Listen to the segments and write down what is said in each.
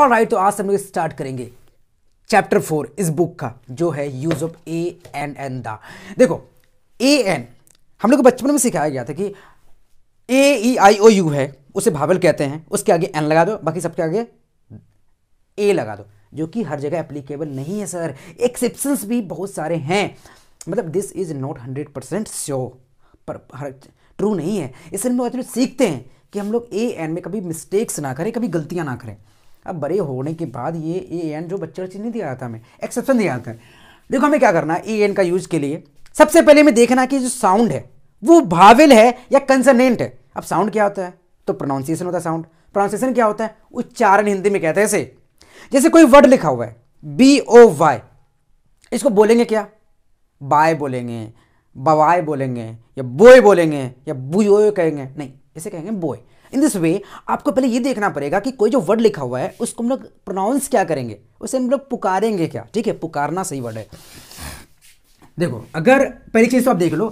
और राइट तो आज हम लोग स्टार्ट करेंगे चैप्टर फोर इस बुक का जो है use of A N N the देखो ए एन हम लोग को बचपन में सिखाया गया था कि ए ई आई ओ यू है उसे भावल कहते हैं उसके आगे एन लगा दो बाकी सबके आगे ए लगा दो जो कि हर जगह एप्लीकेबल नहीं है सर एक्सेप्शन भी बहुत सारे हैं मतलब this is not hundred percent sure पर हर ट्रू नहीं है इसलिए हम लोग सीखते हैं कि हम लोग ए एन में कभी मिस्टेक्स ना करें कभी गलतियां ना करें अब बड़े होने के बाद ये ए एन जो बच्चे बच्चे नहीं दिया जाता हमें एक्सेप्शन दिया जाता है देखो हमें क्या करना है ए एन का यूज़ के लिए सबसे पहले हमें देखना कि जो साउंड है वो भावेल है या कंसनेंट है अब साउंड क्या होता है तो प्रोनाउंसिएशन होता है साउंड प्रोनाउंसिएशन क्या होता है उच्चारण हिंदी में कहते हैं ऐसे जैसे कोई वर्ड लिखा हुआ है बी ओ वाई इसको बोलेंगे क्या बाय बोलेंगे बवाय बोलेंगे या बोय बोलेंगे या बुयोय कहेंगे नहीं इसे कहेंगे बोय इन दिस वे आपको पहले ये देखना पड़ेगा कि कोई जो वर्ड लिखा हुआ है उसको हम लोग प्रोनाउंस क्या करेंगे उसे हम लोग पुकारेंगे क्या ठीक है पुकारना सही वर्ड है देखो अगर पहली चीज़ तो आप देख लो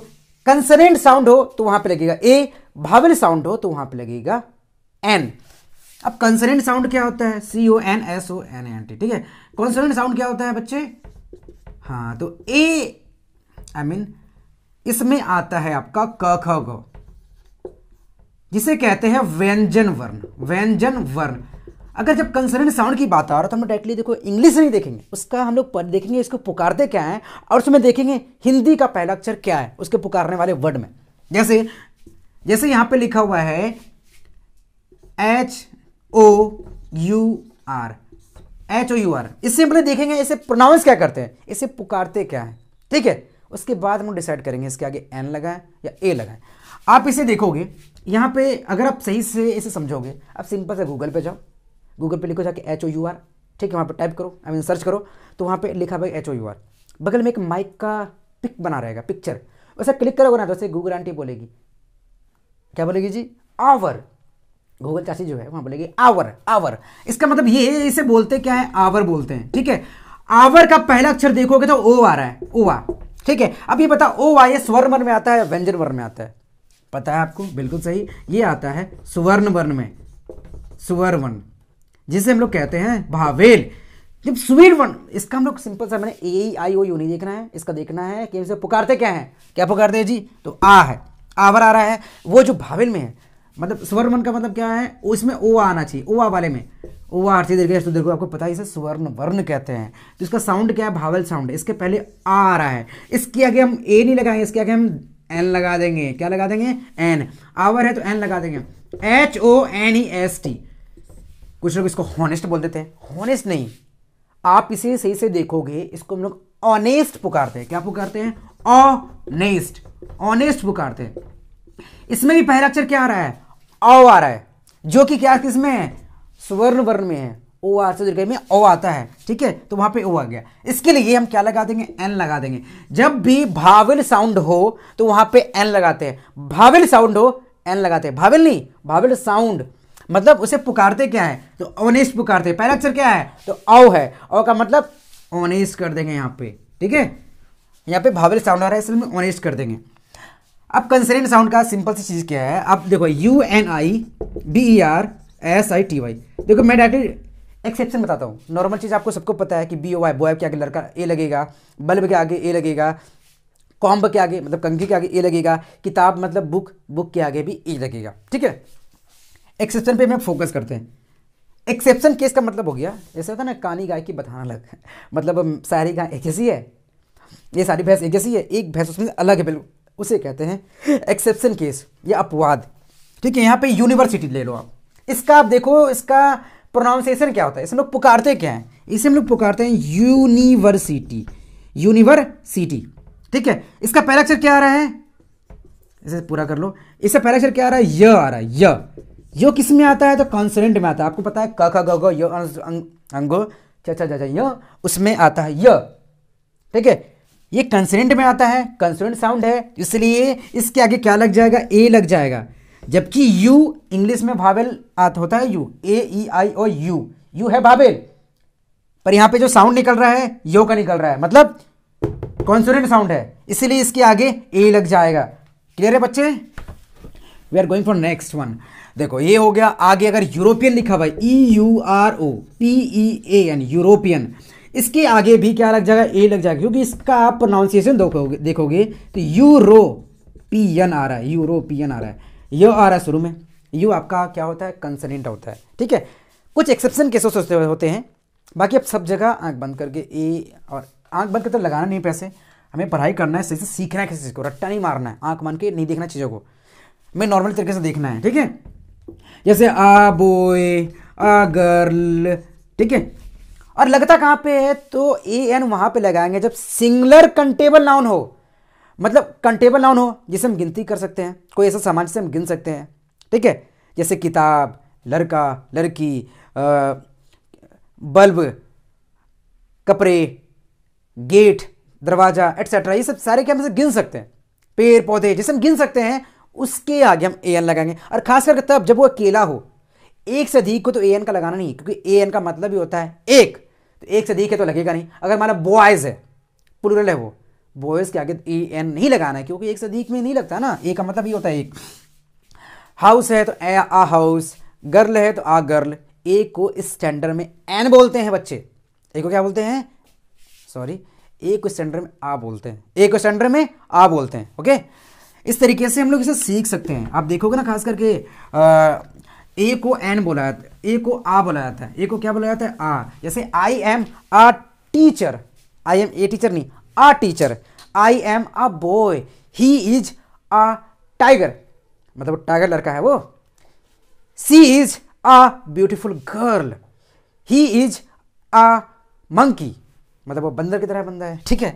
कंसनेंट साउंड हो तो वहां पे लगेगा ए भावल साउंड हो तो वहां पे लगेगा एन अब कंसनेंट साउंड क्या होता है C O N S O N N T ठीक है कंसनेंट साउंड क्या होता है बच्चे हाँ तो A I I mean mean, इसमें आता है आपका क ख ग जिसे कहते हैं व्यंजन वर्ण व्यंजन वर्ण अगर जब कंसोनेंट साउंड की बात आ रहा है तो हम डायरेक्टली देखो इंग्लिश नहीं देखेंगे उसका हम लोग देखेंगे इसको पुकारते क्या है और उसमें देखेंगे हिंदी का पहला अक्षर क्या है उसके पुकारने वाले वर्ड में जैसे जैसे यहां पे लिखा हुआ है H O U R H O U R इससे हम देखेंगे इसे प्रोनाउंस क्या करते हैं इसे पुकारते क्या है ठीक है उसके बाद हम डिसाइड करेंगे इसके आगे एन लगाए या ए लगाए आप इसे देखोगे यहाँ पे अगर आप सही से इसे समझोगे आप सिंपल से गूगल पे जाओ गूगल पे लिखो जाके एच ओ यू आर ठीक है वहाँ पे टाइप करो आई मीन सर्च करो तो वहाँ पे लिखा भाई एच ओ यू आर बगल में एक माइक का पिक बना रहेगा पिक्चर वैसे क्लिक करोगे ना तो वैसे गूगल आंटी बोलेगी क्या बोलेगी जी आवर गूगल चाची जो है वहाँ बोलेगी आवर आवर इसका मतलब ये है इसे बोलते क्या है आवर बोलते हैं ठीक है आवर का पहला अक्षर देखोगे तो ओ आ रहा है ओवा ठीक है अब ये बता ओ आ ये स्वर वर्ण में आता है व्यंजन वर्ण में आता है पता है आपको बिल्कुल सही ये आता है सुवर्ण वर्ण में सुवर्ण जिसे हम लोग कहते हैं भावेल जब सुवीर वर्ण इसका हम लोग सिंपल सा मैंने ए आई ओ यू नहीं देखना है इसका देखना है कि इसे पुकारते क्या है क्या पुकारते हैं जी तो आ है आवर आ रहा है वो जो भावेल में है मतलब सुवर्ण वर्ण का मतलब क्या है उसमें ओ आना चाहिए ओ आ वाले में ओ आ आरती दीर्घ तो देखो आपको पता है इसे सुवर्ण वर्ण कहते हैं तो इसका साउंड क्या है भावेल साउंड इसके पहले आ आ रहा है इसके आगे हम ए नहीं लगाएंगे इसके आगे हम एन लगा देंगे क्या लगा देंगे एन आवर है तो एन लगा देंगे H O N E S T कुछ लोग इसको हॉनेस्ट बोल देते हैं हॉनेस्ट नहीं आप इसे सही से देखोगे इसको हम लोग ऑनेस्ट पुकारते हैं क्या पुकारते हैं ऑनेस्ट ऑनेस्ट पुकारते हैं इसमें भी पहला अक्षर क्या आ रहा है ओ आ रहा है जो कि क्या किसमें है सुवर्ण वर्ण में है ओ आर से दीर्घ में ओ आता है ठीक है तो वहां पे ओ आ गया इसके लिए हम क्या लगा देंगे एन लगा देंगे जब भी भाविल साउंड हो तो वहां पे एन लगाते हैं भाविल साउंड हो एन लगाते हैं भाविल नहीं भाविल साउंड मतलब उसे पुकारते क्या है तो ओनेस पुकारते पहला अक्षर क्या है तो औ है औ का मतलब ओनेस कर देंगे यहाँ पे ठीक है यहाँ पे भाविल साउंड आ रहा है इसलिए में ओनेस कर देंगे अब कंसरेंट साउंड का सिंपल सी चीज़ क्या है अब देखो U N I B E R S I T Y देखो मैं डायरेक्टली एक्सेप्शन बताता हूँ नॉर्मल चीज़ आपको सबको पता है कि बी ओ वाई बॉय के आगे लड़का ए लगेगा बल्ब के आगे ए लगेगा कॉम्ब के आगे मतलब कंघी के आगे ए लगेगा किताब मतलब बुक बुक के आगे भी ए लगेगा ठीक है एक्सेप्शन पे हम फोकस करते हैं एक्सेप्शन केस का मतलब हो गया जैसे होता है ना कानी गाय की बताना लग मतलब सारी गाय एक जैसी है ये सारी भैंस एक जैसी है एक भैंस उसमें अलग है बिल्कुल उसे कहते हैं एक्सेप्शन केस या अपवाद ठीक है यहाँ पे यूनिवर्सिटी ले लो आप इसका आप देखो इसका प्रोनाउंसिएशन क्या होता है इसे हम लोग पुकारते क्या है इसे हम लोग पुकारते हैं यूनिवर्सिटी यूनिवर्सिटी ठीक है इसका पहला अक्षर क्या आ रहा है इसे पूरा कर लो इससे पहला अक्षर क्या आ रहा है य आ रहा है य यो किस में आता है तो कॉन्सोनेंट में आता है आपको पता है क ख ग ग अं, अं, अंगो च च च य उसमें आता है य ठीक है ये कंसोनेंट में आता है कंसोनेंट साउंड है इसलिए इसके आगे क्या लग जाएगा ए लग जाएगा जबकि यू इंग्लिश में भावेल होता है U A E I O U U है भावेल पर यहां पे जो साउंड निकल रहा है यो का निकल रहा है मतलब कॉन्सोनेंट साउंड है इसीलिए इसके आगे ए लग जाएगा क्लियर है बच्चे we are going for next one देखो ये हो गया आगे अगर यूरोपियन लिखा हुआ E U R O P E A N European इसके आगे भी क्या लग जाएगा ए लग जाएगा क्योंकि इसका आप प्रोनाउंसिएशन देखोगे देखोगे तो एन आ रहा है यूरोपियन आ रहा है यू आ रहा है शुरू में यू आपका क्या होता है कंसनेंट होता है ठीक है कुछ एक्सेप्शन केसेस होते होते हैं बाकी अब सब जगह आंख बंद करके ए और आंख बंद करके तो लगाना नहीं पैसे हमें पढ़ाई करना है सही से सीखना है किसी चीज़ को रट्टा नहीं मारना है आंख मान के नहीं देखना चीज़ों को हमें नॉर्मल तरीके से देखना है ठीक है जैसे आ बोए आ गर्ल ठीक है और लगता कहाँ पे है तो ए एन वहाँ पे लगाएंगे जब सिंगलर कंटेबल नाउन हो मतलब कंटेबल नाउन हो जिसे हम गिनती कर सकते हैं कोई ऐसा सामान जिसे हम गिन सकते हैं ठीक है जैसे किताब लड़का लड़की बल्ब कपड़े गेट दरवाज़ा एट्सेट्रा ये सब सारे क्या हम इसे गिन सकते हैं पेड़ पौधे जिसे हम गिन सकते हैं उसके आगे हम ए एन लगाएंगे और खास करके तब जब वो अकेला हो एक से अधिक को तो ए एन का लगाना नहीं क्योंकि ए एन का मतलब ही होता है एक तो एक से अधिक है तो लगेगा नहीं अगर हमारा बॉयज़ है पुलरल है वो बॉयज़ के आगे ए एन नहीं लगाना है क्योंकि एक से अधिक में नहीं लगता ना ए का मतलब ये होता है एक हाउस है तो ए आ हाउस गर्ल है तो आ गर्ल ए को स्टैंडर्ड में एन बोलते हैं बच्चे ए को क्या बोलते हैं सॉरी ए को स्टैंडर्ड में आ बोलते हैं ए को स्टैंडर्ड में आ बोलते हैं ओके इस तरीके से हम लोग इसे सीख सकते हैं आप देखोगे ना खास करके ए को एन बोला जाता है ए को आ बोला जाता है ए को क्या बोला जाता है आ जैसे I am a teacher I am a teacher नहीं a teacher I am a boy he is a tiger मतलब टाइगर लड़का है वो she is a beautiful girl he is a monkey मतलब वो बंदर की तरह बंदा है ठीक है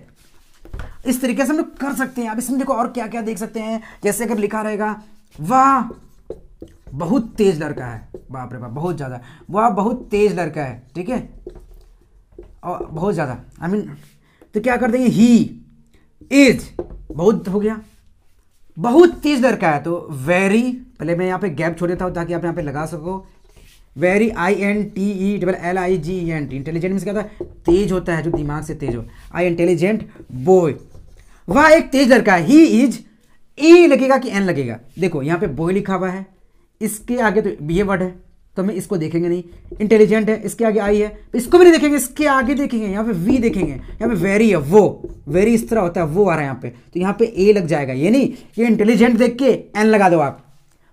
इस तरीके से हम लोग कर सकते हैं अब इसमें देखो और क्या क्या देख सकते हैं जैसे अगर लिखा रहेगा वाह बहुत तेज लड़का है बाप रे बाप बहुत ज़्यादा वाह बहुत तेज लड़का है ठीक है और बहुत ज़्यादा आई I मीन mean, तो क्या कर देंगे ही इज बहुत हो गया बहुत तेज लड़का है तो वेरी पहले मैं यहाँ पे गैप छोड़ देता हूँ ताकि आप यहाँ पे लगा सको very I N T E double L I G N T intelligent mean क्या होता है तेज होता है जो दिमाग से तेज हो आई इंटेलिजेंट बॉय वह एक तेज लड़का है ही इज ए लगेगा कि एन लगेगा देखो यहाँ पे बॉय लिखा हुआ है इसके आगे तो बी ए वर्ड है तो हमें इसको देखेंगे नहीं इंटेलिजेंट है इसके आगे आई है तो इसको भी नहीं देखेंगे इसके आगे देखेंगे यहाँ पे वी देखेंगे यहाँ पे वेरी है वो वेरी इस तरह होता है वो आ रहा है यहाँ पे तो यहाँ पे ए लग जाएगा ये नहीं ये इंटेलिजेंट देख के एन लगा दो आप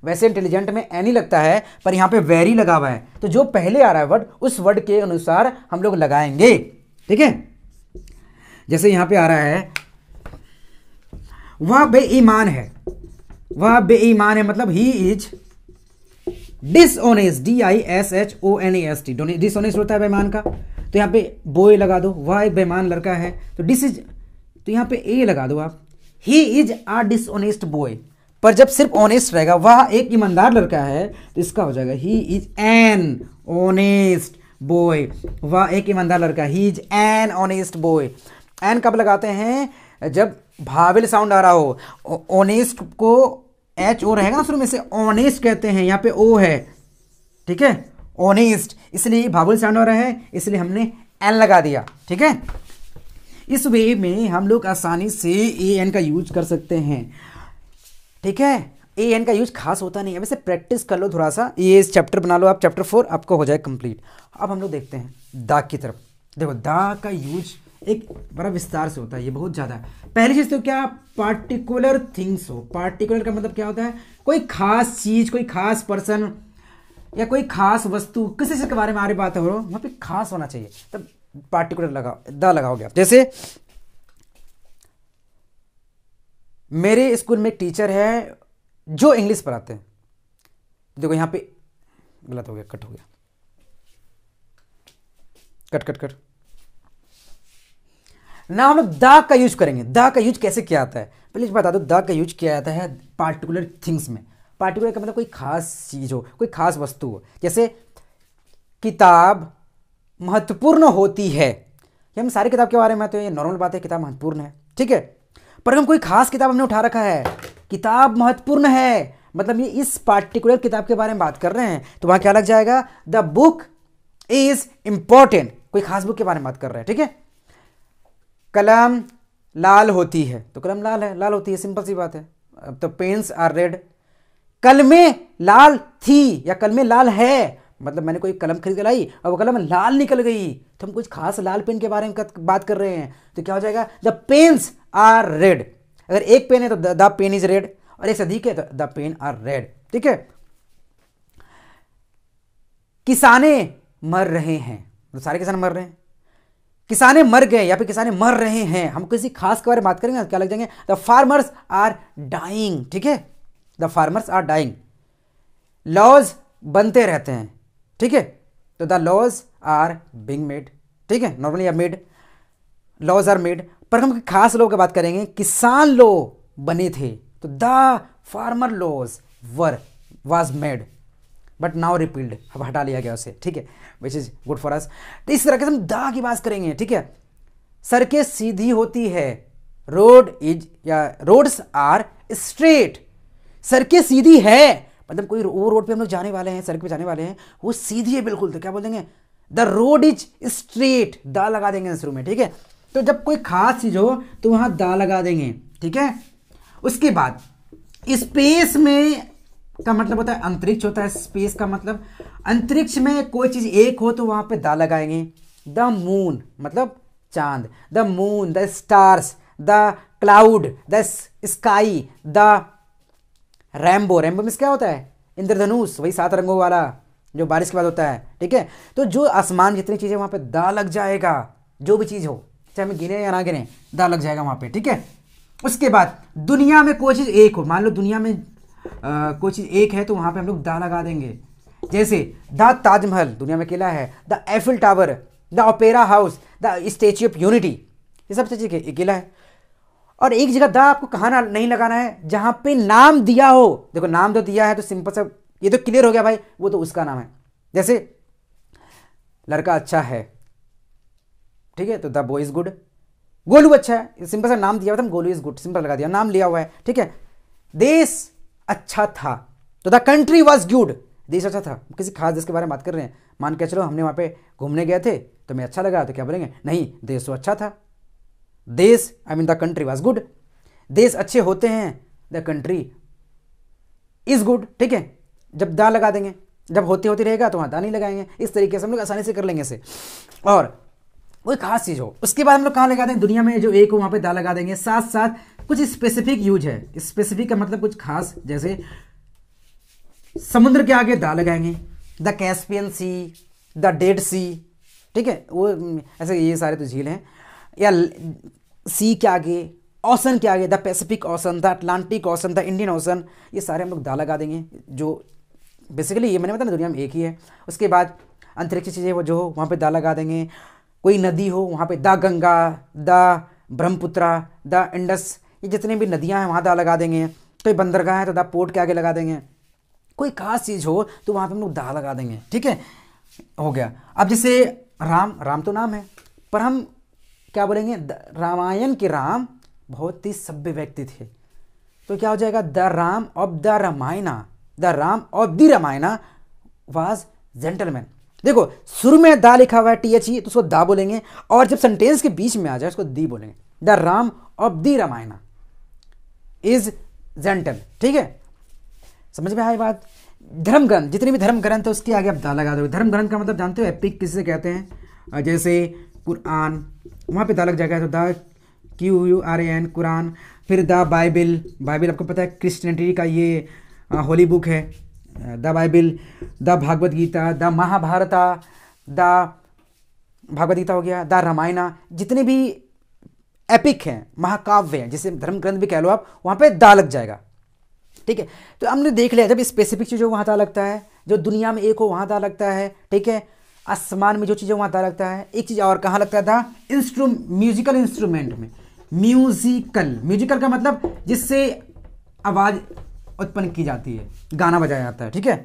वैसे इंटेलिजेंट में एन ही लगता है पर यहाँ पे वेरी लगा हुआ है तो जो पहले आ रहा है वर्ड उस वर्ड के अनुसार हम लोग लगाएंगे ठीक है जैसे यहाँ पे आ रहा है वह बेईमान है वह बेईमान है मतलब he is dishonest D I S H O N A S T dishonest होता है बेमान का तो यहाँ पे बोए लगा दो वह एक बेमान लड़का है तो डिस इज तो यहाँ पे ए लगा दो आप he is a dishonest boy पर जब सिर्फ ऑनेस्ट रहेगा वह एक ईमानदार लड़का है तो इसका हो जाएगा he is an honest boy वह एक ईमानदार लड़का he is an honest boy an कब लगाते हैं जब भाविल साउंड आ रहा हो ऑनेस्ट को एच ओ रहेगा शुरू में से ऑनेस्ट कहते हैं यहाँ पे ओ है ठीक है ऑनेस्ट इसलिए भावुल साउंड हो है इसलिए हमने एन लगा दिया ठीक है इस वे में हम लोग आसानी से ए एन का यूज कर सकते हैं ठीक है ए एन का यूज खास होता नहीं है वैसे प्रैक्टिस कर लो थोड़ा सा ये इस चैप्टर बना लो आप चैप्टर फोर आपको हो जाए कंप्लीट अब हम लोग देखते हैं दाग की तरफ देखो दाग का यूज एक बड़ा विस्तार से होता है ये बहुत ज़्यादा पहली चीज़ तो क्या पार्टिकुलर थिंग्स हो पार्टिकुलर का मतलब क्या होता है कोई खास चीज़ कोई खास पर्सन या कोई खास वस्तु किसी चीज़ के बारे में आ रही बात हो वहाँ पे खास होना चाहिए तब पार्टिकुलर लगाओ द लगाओगे आप जैसे मेरे स्कूल में टीचर है जो इंग्लिश पढ़ाते हैं देखो यहाँ पे गलत हो गया कट हो गया कट कट कट ना हम लोग द का यूज करेंगे द का यूज कैसे किया जाता है पहले बता दो द का यूज किया जाता है पार्टिकुलर थिंग्स में पार्टिकुलर का मतलब कोई खास चीज़ हो कोई खास वस्तु हो जैसे किताब महत्वपूर्ण होती है ये हम सारी किताब के बारे में तो ये नॉर्मल बात है किताब महत्वपूर्ण है ठीक है पर हम कोई खास किताब हमने उठा रखा है किताब महत्वपूर्ण है मतलब ये इस पार्टिकुलर किताब के बारे में बात कर रहे हैं तो वहां क्या लग जाएगा द बुक इज़ इंपॉर्टेंट कोई खास बुक के बारे में बात कर रहे हैं ठीक है कलम लाल होती है तो कलम लाल है लाल होती है सिंपल सी बात है अब तो पेंस आर रेड कलमें लाल थी या कलमें लाल है मतलब मैंने कोई कलम खरीद कर लाई और वो कलम लाल निकल गई तो हम कुछ खास लाल पेन के बारे में बात कर रहे हैं तो क्या हो जाएगा द पेन्स आर रेड अगर एक पेन है तो द पेन इज रेड और एक से अधिक है तो द पेन आर रेड ठीक है किसाने मर रहे हैं तो सारे किसान मर रहे हैं किसाने मर गए या फिर किसाने मर रहे हैं हम किसी खास के बारे में बात करेंगे क्या लग जाएंगे द फार्मर्स आर डाइंग ठीक है the farmers are dying laws बनते रहते हैं ठीक है तो the laws are being made ठीक है normally are made laws are made पर हम खास लोग की बात करेंगे किसान लो बने थे तो the farmer laws were was made but now repealed अब हटा लिया गया उसे ठीक है which is good for us तो इस तरह के हम दा की बात करेंगे ठीक है सड़कें सीधी होती है रोड इज या रोड्स आर स्ट्रेट सड़कें सीधी है मतलब कोई वो रोड पे हम लोग जाने वाले हैं सड़क पे जाने वाले हैं वो सीधी है बिल्कुल तो क्या बोल देंगे द रोड इज स्ट्रेट दा लगा देंगे शुरू में ठीक है तो जब कोई खास चीज़ हो तो वहां दा लगा देंगे ठीक है उसके बाद स्पेस में का मतलब होता है अंतरिक्ष होता है स्पेस का मतलब अंतरिक्ष में कोई चीज़ एक हो तो वहां पे द लगाएंगे द मून मतलब चांद the moon the stars the cloud the sky the rainbow rainbow में क्या होता है इंद्रधनुष वही सात रंगों वाला जो बारिश के बाद होता है ठीक है तो जो आसमान जितनी चीज़ें वहां पे दा लग जाएगा जो भी चीज़ हो चाहे हम गिरे या ना गिरे दा लग जाएगा वहां पे ठीक है उसके बाद दुनिया में कोई चीज़ एक हो मान लो दुनिया में कोई चीज़ एक है तो वहाँ पर हम लोग दा लगा देंगे जैसे द ताजमहल दुनिया में किला है the Eiffel Tower the Opera House the Statue of Unity ये सब चीज़ किला है और एक जगह द आपको कहाँ नहीं लगाना है जहाँ पे नाम दिया हो देखो नाम तो दिया है तो सिंपल सा ये तो क्लियर हो गया भाई वो तो उसका नाम है जैसे लड़का अच्छा है ठीक है तो द बॉय इज़ गुड गोलू अच्छा है सिंपल सा नाम दिया हुआ था गोलू इज़ गुड सिंपल लगा दिया नाम लिया हुआ है ठीक है देश अच्छा था तो द कंट्री वॉज गुड देश अच्छा था किसी खास देश के बारे में बात कर रहे हैं मान के चलो हमने वहां पे घूमने गए थे तो मैं अच्छा लगा तो क्या बोलेंगे नहीं देश तो अच्छा था देश I mean the country was good देश अच्छे होते हैं द कंट्री इज गुड ठीक है जब दा लगा देंगे जब होते होते रहेगा तो वहाँ दा नहीं लगाएंगे इस तरीके से हम लोग आसानी से कर लेंगे इसे और कोई खास चीज़ हो उसके बाद हम लोग कहाँ लगा देंगे दुनिया में जो एक हो वहाँ पे दा लगा देंगे साथ साथ कुछ स्पेसिफिक यूज है स्पेसिफिक का मतलब कुछ खास जैसे समुद्र के आगे दा लगाएंगे the Caspian Sea the Dead Sea ठीक है वो हम्म, ऐसे ये सारे तो झील हैं या सी के आगे ओसन के आगे the Pacific Ocean the Atlantic Ocean the Indian Ocean ये सारे हम लोग दा लगा देंगे जो बेसिकली ये मैंने बताया दुनिया में एक ही है उसके बाद अंतरिक्ष चीज़ें वो जो हो वहाँ पर दा लगा देंगे कोई नदी हो वहाँ पे the Ganga the Brahmaputra the Indus ये जितनी भी नदियाँ हैं वहाँ दा लगा देंगे कोई बंदरगाह है तो दा पोर्ट के आगे लगा देंगे कोई खास चीज़ हो तो वहाँ पे हम लोग दा लगा देंगे ठीक है हो गया अब जैसे राम राम तो नाम है पर हम क्या बोलेंगे रामायण के राम बहुत ही सभ्य व्यक्ति थे तो क्या हो जाएगा the Ram of the Ramayana the Ram of the Ramayana was gentleman देखो शुरू में दा लिखा हुआ है टी एच ई तो उसको दा बोलेंगे और जब सेंटेंस के बीच में आ जाए उसको दी बोलेंगे the Ram of the Ramayana is gentle ठीक है समझ में आई बात धर्म ग्रंथ जितने भी धर्म ग्रंथ है उसके आगे आप दा लगा दो धर्म ग्रंथ का मतलब जानते हो एपिक किससे कहते हैं जैसे कुरान वहाँ पे दा लग जाएगा तो the Q U R N Quran फिर द बाइबिल बाइबिल आपको पता है क्रिश्चनिटी का ये होली बुक है the Bible the Bhagavad Gita the Mahabharata the Bhagavad Gita हो गया द रामायणा जितने भी एपिक हैं महाकाव्य हैं जिसे धर्म ग्रंथ भी कह लो आप वहाँ पे दा लग जाएगा ठीक है तो हमने देख लिया जब स्पेसिफिक चीज़ वहाँ दा लगता है जो दुनिया में एक हो वहाँ दा लगता है ठीक है आसमान में जो चीज़ें वहाँ दा लगता है एक चीज़ और कहाँ लगता था इंस्ट्रू म्यूजिकल इंस्ट्रूमेंट में म्यूजिकल म्यूजिकल का मतलब जिससे आवाज़ उत्पन्न की जाती है गाना बजाया जाता है ठीक है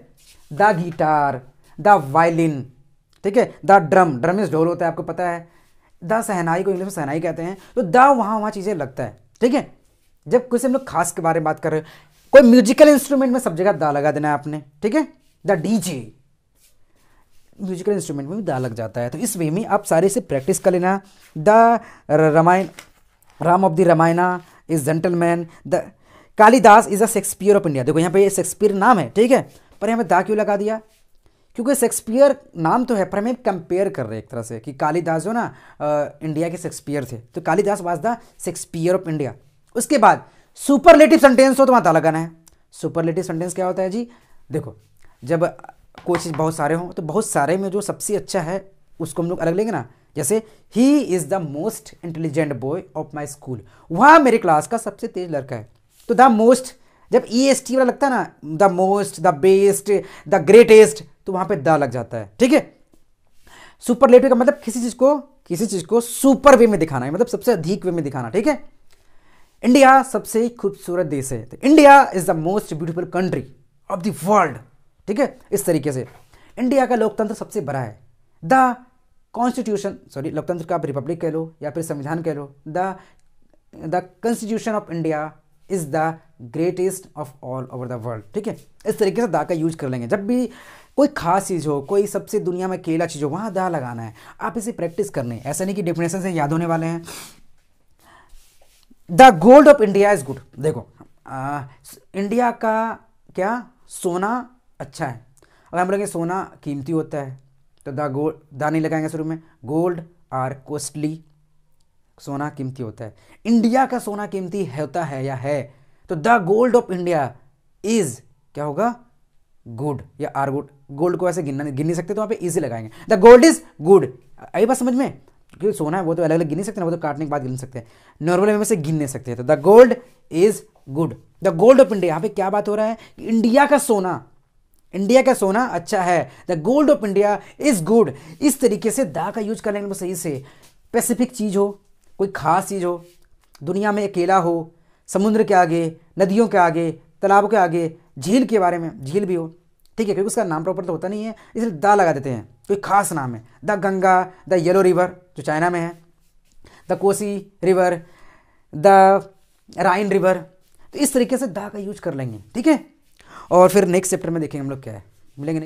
द गिटार द वायलिन ठीक है द ड्रम ड्रम इज ढोल होता है आपको पता है द सहनाई को इंग्लिश में सहनाई कहते हैं तो द वहाँ वहाँ चीज़ें लगता है ठीक है जब कुछ हम लोग खास के बारे में बात कर रहे हैं कोई म्यूजिकल इंस्ट्रूमेंट में सब जगह दा लगा देना है आपने ठीक है द डीजे म्यूजिकल इंस्ट्रूमेंट में भी दा लग जाता है तो इस वे में आप सारे से प्रैक्टिस कर लेना the Ramayan Ram of the Ramayana is gentleman the Kalidas is a Shakespeare of India देखो यहाँ पे शेक्सपियर नाम है ठीक है पर यहाँ पे दा क्यों लगा दिया क्योंकि शेक्सपियर नाम तो है पर हमें कंपेयर कर रहे हैं एक तरह से कि कालीदास जो ना इंडिया के शेक्सपियर थे तो Kalidas was the Shakespeare of India उसके बाद सुपरलेटिव सेंटेंस हो तो वहाँ लगाना है सुपरलेटिव सेंटेंस क्या होता है जी देखो जब कोई चीज़ बहुत सारे हों तो बहुत सारे में जो सबसे अच्छा है उसको हम लोग अलग लेंगे ना जैसे he is the most intelligent boy of my school वह मेरे क्लास का सबसे तेज लड़का है तो द मोस्ट जब ई एस टी वाला लगता है ना the most the best the greatest तो वहां पे द लग जाता है ठीक है सुपर सुपरलेटिव का मतलब किसी चीज़ को किसी चीज़ को सुपर वे में दिखाना है मतलब सबसे अधिक वे में दिखाना ठीक है इंडिया सबसे खूबसूरत देश है तो India is the most beautiful country of the world ठीक है इस तरीके से इंडिया का लोकतंत्र सबसे बड़ा है द कॉन्स्टिट्यूशन सॉरी लोकतंत्र का आप रिपब्लिक कह लो या फिर संविधान कह लो the the constitution of India is the greatest of all over the world ठीक है इस तरीके से दा का यूज कर लेंगे जब भी कोई खास चीज़ हो कोई सबसे दुनिया में केला चीज़ हो वहाँ दा लगाना है आप इसे प्रैक्टिस करने ऐसा नहीं कि डेफिनेशन से याद होने वाले हैं the gold of India is good देखो आ, इंडिया का क्या सोना अच्छा है अगर हम बोलेंगे सोना कीमती होता है तो द गोल्ड दा नहीं लगाएंगे शुरू में गोल्ड आर कॉस्टली सोना कीमती होता है इंडिया का सोना कीमती होता है या है तो the gold of India is क्या होगा गुड या आर गुड गोल्ड को ऐसे गिनना गिन नहीं सकते तो वहाँ पे ईजी लगाएंगे द गोल्ड इज गुड आई बात समझ में क्योंकि सोना है वो तो अलग अलग गिन नहीं सकते ना वो तो काटने के बाद गिन सकते हैं नॉर्मल में से गिन नहीं सकते तो the gold is good the gold of India यहाँ पे क्या बात हो रहा है इंडिया का सोना इंडिया का सोना अच्छा है the gold of India is good इस तरीके से दा का यूज कर लेंगे सही से स्पेसिफिक चीज़ हो कोई खास चीज़ हो दुनिया में अकेला हो समुद्र के आगे नदियों के आगे तालाब के आगे झील के बारे में झील भी हो ठीक है क्योंकि उसका नाम प्रॉपर तो होता नहीं है इसलिए द लगा देते हैं तो कोई खास नाम है the Ganga the Yellow River जो चाइना में है the Kosi river the Rhine river तो इस तरीके से दा का यूज कर लेंगे ठीक है और फिर नेक्स्ट चैप्टर में देखेंगे हम लोग क्या है मिलेंगे